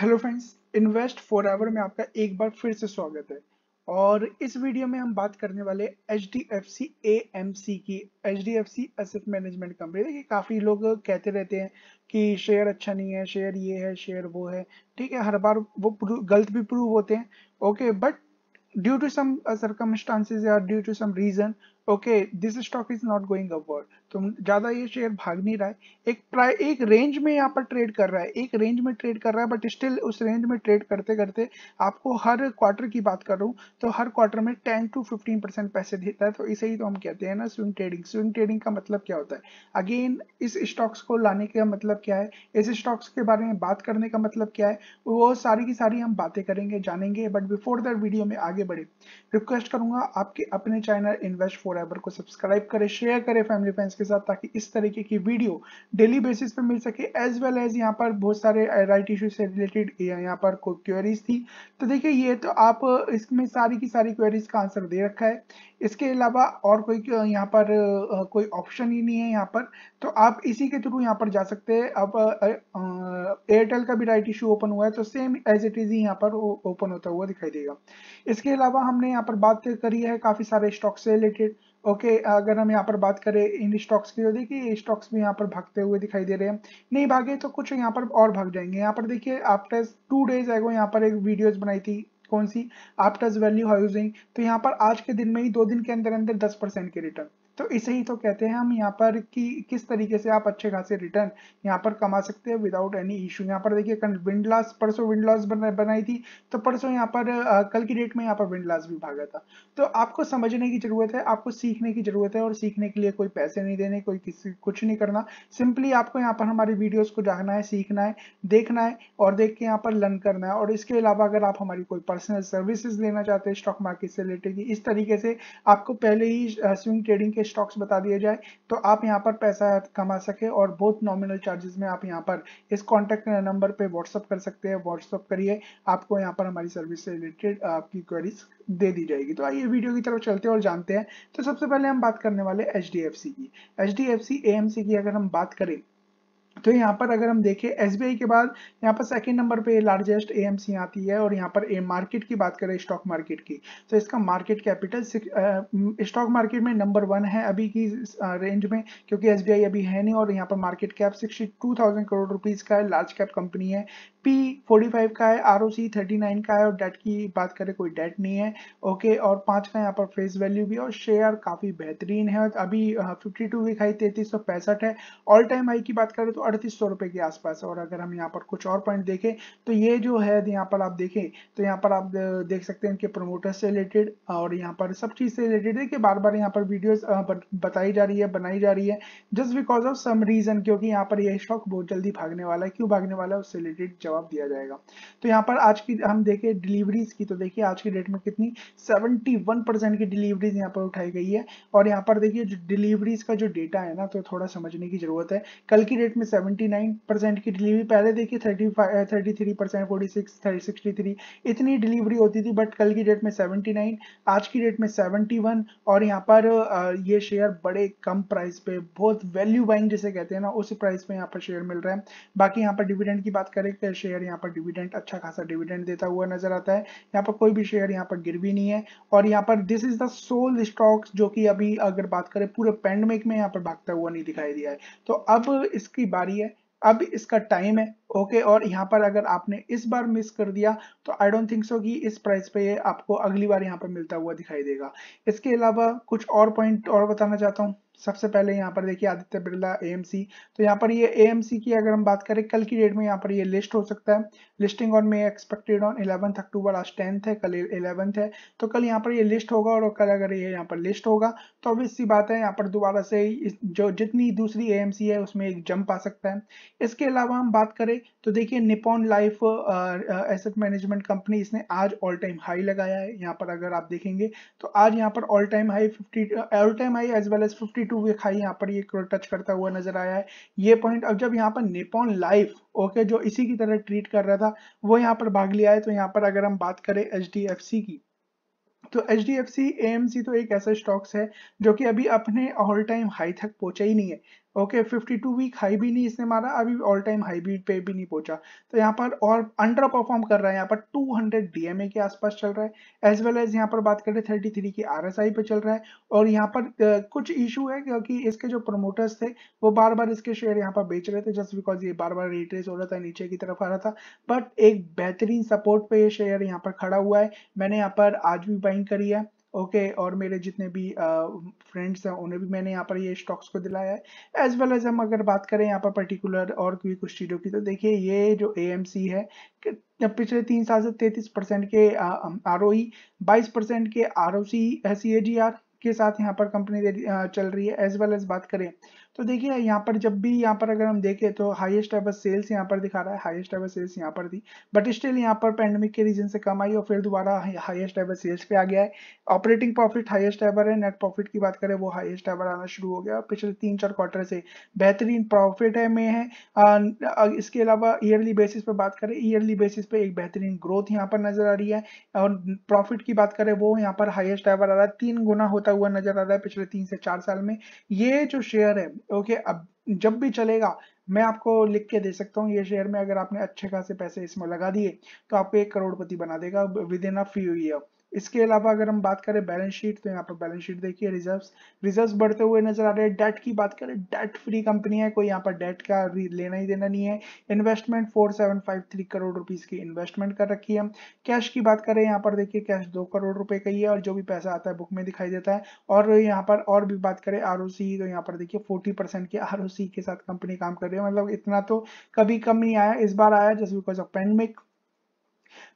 hello friends invest forever में आपका एक बार फिर से स्वागत है और इस वीडियो में हम बात करने वाले H D F C A M C की H D F C asset management company देखिए काफ़ी लोग कहते रहते हैं कि शेयर अच्छा नहीं है शेयर ये है शेयर वो है ठीक है हर बार वो गलत भी प्रूव होते हैं okay but due to some circumstances या due to some reason okay this stock is not going upward तो ज्यादा ये शेयर भाग नहीं रहा है एक प्राय एक रेंज में यहाँ पर ट्रेड कर रहा है एक रेंज में ट्रेड कर रहा है बट स्टिल उस रेंज में ट्रेड करते करते आपको हर क्वार्टर की बात कर रहा हूँ तो हर क्वार्टर में 10 टू 15 परसेंट पैसे देता है तो इसे ही तो हम कहते हैं ना स्विंग ट्रेडिंग स्विंग ट्रेडिंग का मतलब क्या होता है अगेन इस स्टॉक्स को लाने का मतलब क्या है इस स्टॉक्स के बारे में बात करने का मतलब क्या है वो सारी की सारी हम बातें करेंगे जानेंगे बट बिफोर दैट वीडियो में आगे बढ़े रिक्वेस्ट करूंगा आपके अपने चैनल इन्वेस्ट फोर सब्सक्राइबर को सब्सक्राइब करें शेयर करें फैमिली फ्रेंड्स के साथ ताकि इस तरीके की वीडियो डेली बेसिस पे मिल सके एज वेल एज यहाँ पर बहुत सारे राइट uh, इशू से रिलेटेड यहाँ पर कोई क्वेरीज थी तो देखिए ये तो आप uh, इसमें सारी की सारी क्वेरीज का आंसर दे रखा है इसके अलावा और कोई uh, यहाँ पर कोई ऑप्शन ही नहीं है यहाँ पर तो आप इसी के थ्रू यहाँ पर जा सकते हैं अब एयरटेल का भी राइट इशू ओपन हुआ है तो सेम एज इट इज ही यहाँ पर ओपन होता हुआ दिखाई देगा इसके अलावा हमने यहाँ पर बात करी है काफी सारे स्टॉक से रिलेटेड ओके okay, अगर हम यहाँ पर बात करें इन स्टॉक्स की तो देखिए ये स्टॉक्स भी यहाँ पर भागते हुए दिखाई दे रहे हैं नहीं भागे तो कुछ यहाँ पर और भाग जाएंगे यहाँ पर देखिए आफ्टर टू डेज आएगा यहाँ पर एक वीडियोस बनाई थी कौन सी आफ्टर्स वैल्यू हाउसिंग तो यहाँ पर आज के दिन में ही दो दिन के अंदर अंदर दस परसेंट के रिटर्न तो इसे ही तो कहते हैं हम यहाँ पर कि किस तरीके से आप अच्छे खासे रिटर्न यहाँ पर कमा सकते हैं विदाउट एनी इशू यहाँ पर देखिए कल विंड लॉस परसों विंड लॉस बनाई थी तो परसों यहाँ पर कल की डेट में यहाँ पर विंड लॉस भी भागा था तो आपको समझने की जरूरत है आपको सीखने की जरूरत है और सीखने के लिए कोई पैसे नहीं देने कोई किसी कुछ नहीं करना सिंपली आपको यहाँ पर हमारी वीडियोज को जानना है सीखना है देखना है और देख के यहाँ पर लर्न करना है और इसके अलावा अगर आप हमारी कोई पर्सनल सर्विसेज लेना चाहते हैं स्टॉक मार्केट से रिलेटेड इस तरीके से आपको पहले ही स्विंग ट्रेडिंग के स्टॉक्स बता दिए जाए तो आप यहाँ पर पैसा कमा सके और बहुत नॉमिनल चार्जेस में आप यहाँ पर इस कॉन्टेक्ट नंबर पे व्हाट्सअप कर सकते हैं व्हाट्सअप करिए आपको यहाँ पर हमारी सर्विस से रिलेटेड आपकी क्वेरीज दे दी जाएगी तो आइए वीडियो की तरफ चलते हैं और जानते हैं तो सबसे पहले हम बात करने वाले एच की एच डी की अगर हम बात करें तो यहाँ पर अगर हम देखें एस के बाद यहाँ पर सेकंड नंबर पे लार्जेस्ट ए आती है और यहाँ पर ए मार्केट की बात करें स्टॉक मार्केट की तो इसका मार्केट कैपिटल स्टॉक मार्केट में नंबर वन है अभी की रेंज में क्योंकि एस अभी है नहीं और यहाँ पर market cap sixty crore rupees का है लार्ज कैप कंपनी है पी फोर्टी फाइव का है R O C thirty nine का है और डेट की बात करें कोई डेट नहीं है ओके और पांच का यहाँ पर फेस वैल्यू भी और शेयर काफ़ी बेहतरीन है अभी फिफ्टी टू वीक हाई तैतीस सौ पैंसठ है ऑल टाइम हाई की बात करें तो अड़तीस सौ रुपए के आसपास और अगर हम यहाँ पर कुछ और पॉइंट देखें तो ये जो है यहाँ पर आप देखें तो यहाँ पर आप देख सकते हैं इनके प्रोमोटर से रिलेटेड और यहाँ पर सब चीज़ से रिलेटेड देखिए बार बार यहाँ पर वीडियो बताई जा रही है बनाई जा रही है just because of some reason क्योंकि यहाँ पर यह स्टॉक बहुत जल्दी भागने वाला है क्यों भागने वाला है उससे रिलेटेड जवाब जवाब दिया जाएगा तो यहाँ पर आज की हम देखें डिलीवरीज की तो देखिए आज की डेट में कितनी 71 परसेंट की डिलीवरीज यहाँ पर उठाई गई है और यहाँ पर देखिए जो डिलीवरीज का जो डेटा है ना तो थोड़ा समझने की जरूरत है कल की डेट में सेवेंटी की डिलीवरी पहले देखिए थर्टी फाइव थर्टी थ्री इतनी डिलीवरी होती थी बट कल की डेट में सेवेंटी आज की डेट में सेवेंटी और यहाँ पर ये शेयर बड़े कम प्राइस पे बहुत वैल्यू बाइंग जिसे कहते हैं ना उस प्राइस पे यहाँ पर शेयर मिल रहा है बाकी यहाँ पर डिविडेंड की बात करें शेयर यहाँ पर डिविडेंड अच्छा खासा डिविडेंड देता हुआ नजर आता है यहाँ पर कोई भी शेयर यहाँ पर गिर भी नहीं है और यहाँ पर this is the sole stock जो कि अभी अगर बात करें पूरे पैंडमिक में यहाँ पर भागता हुआ नहीं दिखाई दिया है तो अब इसकी बारी है अब इसका टाइम है ओके और यहाँ पर अगर आपने इस बार मिस कर दिया तो आई डोंट थिंक सो कि इस प्राइस पे ये आपको अगली बार यहाँ पर मिलता हुआ दिखाई देगा इसके अलावा कुछ और पॉइंट और बताना चाहता हूँ सबसे पहले यहाँ पर देखिए आदित्य बिरला एएमसी तो यहाँ पर ये एएमसी की अगर हम बात करें कल की डेट में यहाँ पर ये लिस्ट हो सकता है listing on may expected on eleventh October आज टेंथ है कल इलेवंथ है तो कल यहाँ पर ये लिस्ट होगा और कल अगर ये यहाँ पर लिस्ट होगा तो अब इसी बात है यहाँ पर दोबारा से जो जितनी दूसरी ए है उसमें एक जंप आ सकता है इसके अलावा हम बात करें पे तो देखिए Nippon life asset management company इसने आज ऑल टाइम हाई लगाया है यहाँ पर अगर आप देखेंगे तो आज यहाँ पर all time high fifty all time high as well as fifty two week high यहाँ पर ये टच करता हुआ नजर आया है ये पॉइंट अब जब यहाँ पर निपॉन लाइफ ओके जो इसी की तरह ट्रीट कर रहा था वो यहाँ पर भाग लिया है तो यहाँ पर अगर हम बात करें एच की तो H D F C M C तो एक ऐसा स्टॉक्स है जो कि अभी अपने ऑल टाइम हाई तक पहुंचा ही नहीं है okay fifty two week high भी नहीं इसने मारा अभी ऑल टाइम हाई भी पे भी नहीं पहुंचा तो यहाँ पर और अंडर परफॉर्म कर रहा है यहाँ पर 200 डीएमए के आसपास चल रहा है एज वेल एज यहाँ पर बात करें थ्री की आई पे चल रहा है और यहाँ पर कुछ इशू है क्योंकि इसके जो प्रमोटर्स थे वो बार बार इसके शेयर यहाँ पर बेच रहे थे जस्ट बिकॉज ये बार बार रिट्रेस हो रहा था नीचे की तरफ आ रहा था बट एक बेहतरीन सपोर्ट पे ये शेयर यहाँ पर खड़ा हुआ है मैंने यहाँ पर आज भी बाइंग करी है ओके okay, और मेरे जितने भी फ्रेंड्स हैं उन्हें भी मैंने यहाँ पर ये स्टॉक्स को दिलाया है एज वेल एज हम अगर बात करें यहाँ पर पर्टिकुलर और भी कुछ चीज़ों की तो देखिए ये जो ए है पिछले तीन साल से तैतीस परसेंट के आर ओ बाईस परसेंट के are O C C A ji are के साथ यहाँ पर कंपनी चल रही है एज वेल एज बात करें तो देखिए यहाँ पर जब भी यहाँ पर अगर हम देखें तो हाईएस्ट एवर सेल्स यहाँ पर दिखा रहा है हाईएस्ट एवर सेल्स यहाँ पर थी बट स्टिल यहाँ पर पैंडमिक के रीजन से कम आई और फिर दोबारा हाईएस्ट एवर सेल्स पे आ गया है ऑपरेटिंग प्रॉफिट हाईएस्ट एवर है नेट प्रॉफिट की बात करें वो हाईएस्ट एवर आना शुरू हो गया और पिछले तीन चार क्वार्टर से बेहतरीन प्रॉफिट है में है इसके अलावा ईयरली बेसिस पर बात करें ईयरली बेसिस पे एक बेहतरीन ग्रोथ यहाँ पर नजर आ रही है और प्रॉफिट की बात करें वो यहाँ पर हाइएस्ट एवर आ रहा है तीन गुना होता हुआ नजर आ रहा है पिछले तीन से चार साल में ये जो शेयर है ओके अब जब भी चलेगा मैं आपको लिख के दे सकता हूँ ये शेयर में अगर आपने अच्छे खासे पैसे इसमें लगा दिए तो आपको एक करोड़पति बना देगा within a few year इसके अलावा अगर हम बात करें बैलेंस शीट तो यहाँ पर बैलेंस शीट देखिए रिजर्व्स रिजर्व्स बढ़ते हुए नजर आ रहे हैं डेट की बात करें डेट फ्री कंपनी है कोई यहाँ पर डेट का लेना ही देना नहीं है इन्वेस्टमेंट 4753 करोड़ रुपीस की इन्वेस्टमेंट कर रखी है कैश की बात करें यहाँ पर देखिए कैश दो करोड़ रुपए का ही है और जो भी पैसा आता है बुक में दिखाई देता है और यहाँ पर और भी बात करें आर तो यहाँ पर देखिए फोर्टी की आर के साथ कंपनी काम कर रही है मतलब इतना तो कभी कम नहीं आया इस बार आया just because of pandemic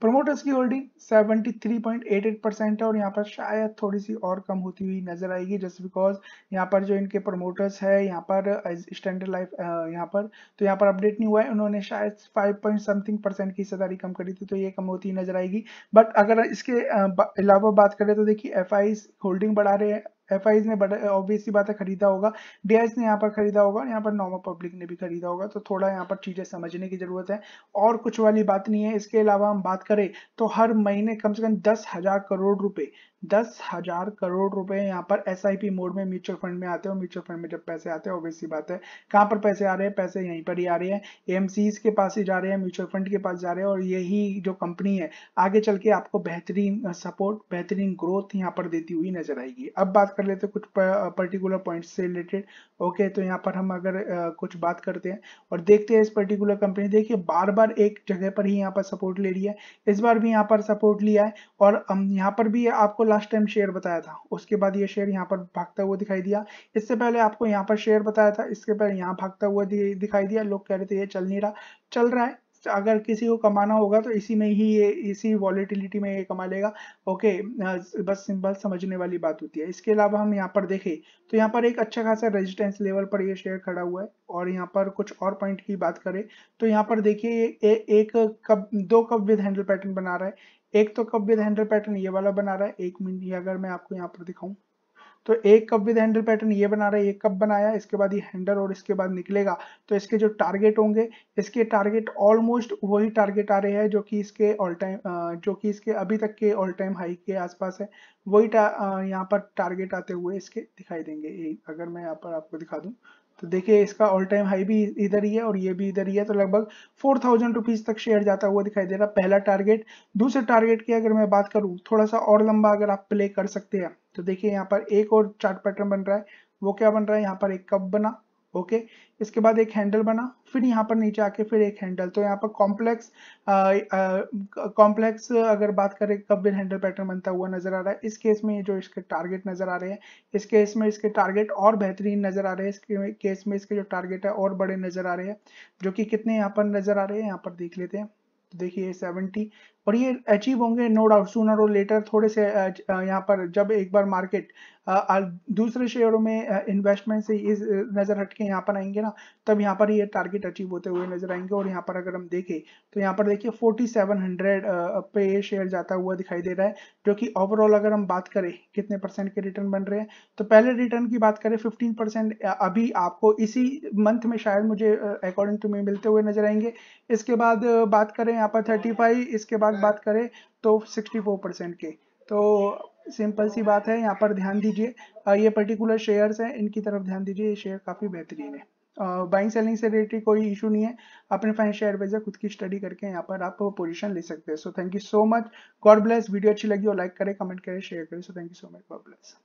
promoters की होल्डिंग 73.88 परसेंट है और यहाँ पर शायद थोड़ी सी और कम होती हुई नजर आएगी जस्ट बिकॉज यहाँ पर जो इनके प्रमोटर्स है यहाँ पर स्टैंडर्ड लाइफ यहाँ पर तो यहाँ पर अपडेट नहीं हुआ है उन्होंने शायद 5 पॉइंट समथिंग परसेंट की हिस्सेदारी कम करी थी तो ये कम होती हुई नजर आएगी बट अगर इसके अलावा बात करें तो देखिए एफ होल्डिंग बढ़ा रहे हैं एफ ने ऑब्वियसली बात है खरीदा होगा डी ने यहाँ पर खरीदा होगा यहाँ पर नॉर्मल पब्लिक ने भी खरीदा होगा तो थोड़ा यहाँ पर चीज़ें समझने की ज़रूरत है और कुछ वाली बात नहीं है इसके अलावा हम बात करें तो हर महीने कम से कम दस हजार करोड़ रुपए दस हजार करोड़ रुपए यहाँ पर एस मोड में म्यूचुअल फंड में आते हैं और म्यूचुअल फंड में जब पैसे आते हैं ऑब्वियसली बात है कहाँ पर पैसे आ रहे हैं पैसे यहीं पर ही आ रहे हैं एमसीज के पास ही जा रहे हैं म्यूचुअल फंड के पास जा रहे हैं और यही जो कंपनी है आगे चल के आपको बेहतरीन सपोर्ट बेहतरीन ग्रोथ यहाँ पर देती हुई नजर आएगी अब बात कर लेते हैं कुछ पर्टिकुलर पॉइंट से रिलेटेड ओके तो यहाँ पर हम अगर कुछ बात करते हैं और देखते हैं इस पर्टिकुलर कंपनी देखिए बार बार एक जगह पर ही यहाँ पर सपोर्ट ले रही है इस बार भी यहाँ पर सपोर्ट लिया है और यहाँ पर भी आपको लास्ट टाइम शेयर बताया था उसके बाद ये शेयर यहाँ पर भागता हुआ दिखाई दिया इससे पहले आपको यहाँ पर शेयर बताया था इसके पहले यहाँ भागता हुआ दिखाई दिया लोग कह रहे थे ये चल नहीं रहा चल रहा है अगर किसी को कमाना होगा तो इसी में ही ये इसी वॉलिटिलिटी में ये कमा लेगा ओके बस सिंपल समझने वाली बात होती है इसके अलावा हम यहाँ पर देखें तो यहाँ पर एक अच्छा खासा रेजिस्टेंस लेवल पर ये शेयर खड़ा हुआ है और यहाँ पर कुछ और पॉइंट की बात करें तो यहाँ पर देखिए ये एक कब दो कब विद हैंडल पैटर्न बना रहा है एक तो कप विद हैंडल पैटर्न ये वाला बना रहा है एक मिनट ये अगर मैं आपको यहाँ पर दिखाऊं तो एक कप विद हैंडल पैटर्न ये बना रहा है एक कप बनाया इसके बाद ये हैंडल और इसके बाद निकलेगा तो इसके जो टारगेट होंगे इसके टारगेट ऑलमोस्ट वही टारगेट आ रहे हैं जो कि इसके ऑल टाइम जो कि इसके अभी तक के ऑल टाइम हाई के आसपास है वही यहाँ पर टारगेट आते हुए इसके दिखाई देंगे अगर मैं यहाँ पर आपको दिखा दूँ तो देखिए इसका ऑल टाइम हाई भी इधर ही है और ये भी इधर ही है तो लगभग फोर थाउजेंड रुपीज तक शेयर जाता हुआ दिखाई दे रहा पहला टारगेट दूसरे टारगेट की अगर मैं बात करूँ थोड़ा सा और लंबा अगर आप प्ले कर सकते हैं तो देखिए यहाँ पर एक और चार्ट पैटर्न बन रहा है वो क्या बन रहा है यहाँ पर एक कप बना ओके इसके बाद एक हैंडल बना फिर यहाँ पर नीचे आके फिर एक हैंडल तो यहाँ पर कॉम्प्लेक्स कॉम्प्लेक्स अगर बात करें कब भी हैंडल पैटर्न बनता हुआ नजर आ रहा है इस केस में ये जो इसके टारगेट नजर आ रहे हैं इस केस में इसके टारगेट और बेहतरीन नजर आ रहे हैं इसके केस में इसके जो टारगेट है और बड़े नजर आ रहे हैं जो कि कितने यहाँ पर नजर आ रहे हैं यहाँ पर देख लेते हैं तो देखिए सेवेंटी और ये अचीव होंगे नो डाउट सूनर और लेटर थोड़े से यहाँ पर जब एक बार मार्केट दूसरे शेयरों में इन्वेस्टमेंट से इस नज़र हट के यहाँ पर आएंगे ना तब यहाँ पर ये टारगेट अचीव होते हुए नजर आएंगे और यहाँ पर अगर हम देखें तो यहाँ पर देखिए 4700 पे शेयर जाता हुआ दिखाई दे रहा है जो कि ओवरऑल अगर हम बात करें कितने परसेंट के रिटर्न बन रहे हैं तो पहले रिटर्न की बात करें फिफ्टीन परसेंट अभी आपको इसी मंथ में शायद मुझे अकॉर्डिंग टू मी मिलते हुए नजर आएंगे इसके बाद बात करें यहाँ पर थर्टी इसके बाद बाद बात करें तो 64 परसेंट के तो सिंपल सी बात है यहाँ पर ध्यान दीजिए ये पर्टिकुलर शेयर्स हैं इनकी तरफ ध्यान दीजिए ये शेयर काफ़ी बेहतरीन है बाइंग सेलिंग से रिलेटेड कोई इशू नहीं है अपने फाइन शेयर बेजा खुद की स्टडी करके यहाँ पर आप पोजीशन ले सकते हैं so thank you so much God bless video अच्छी लगी हो लाइक करें कमेंट करें शेयर करें so thank you so much God bless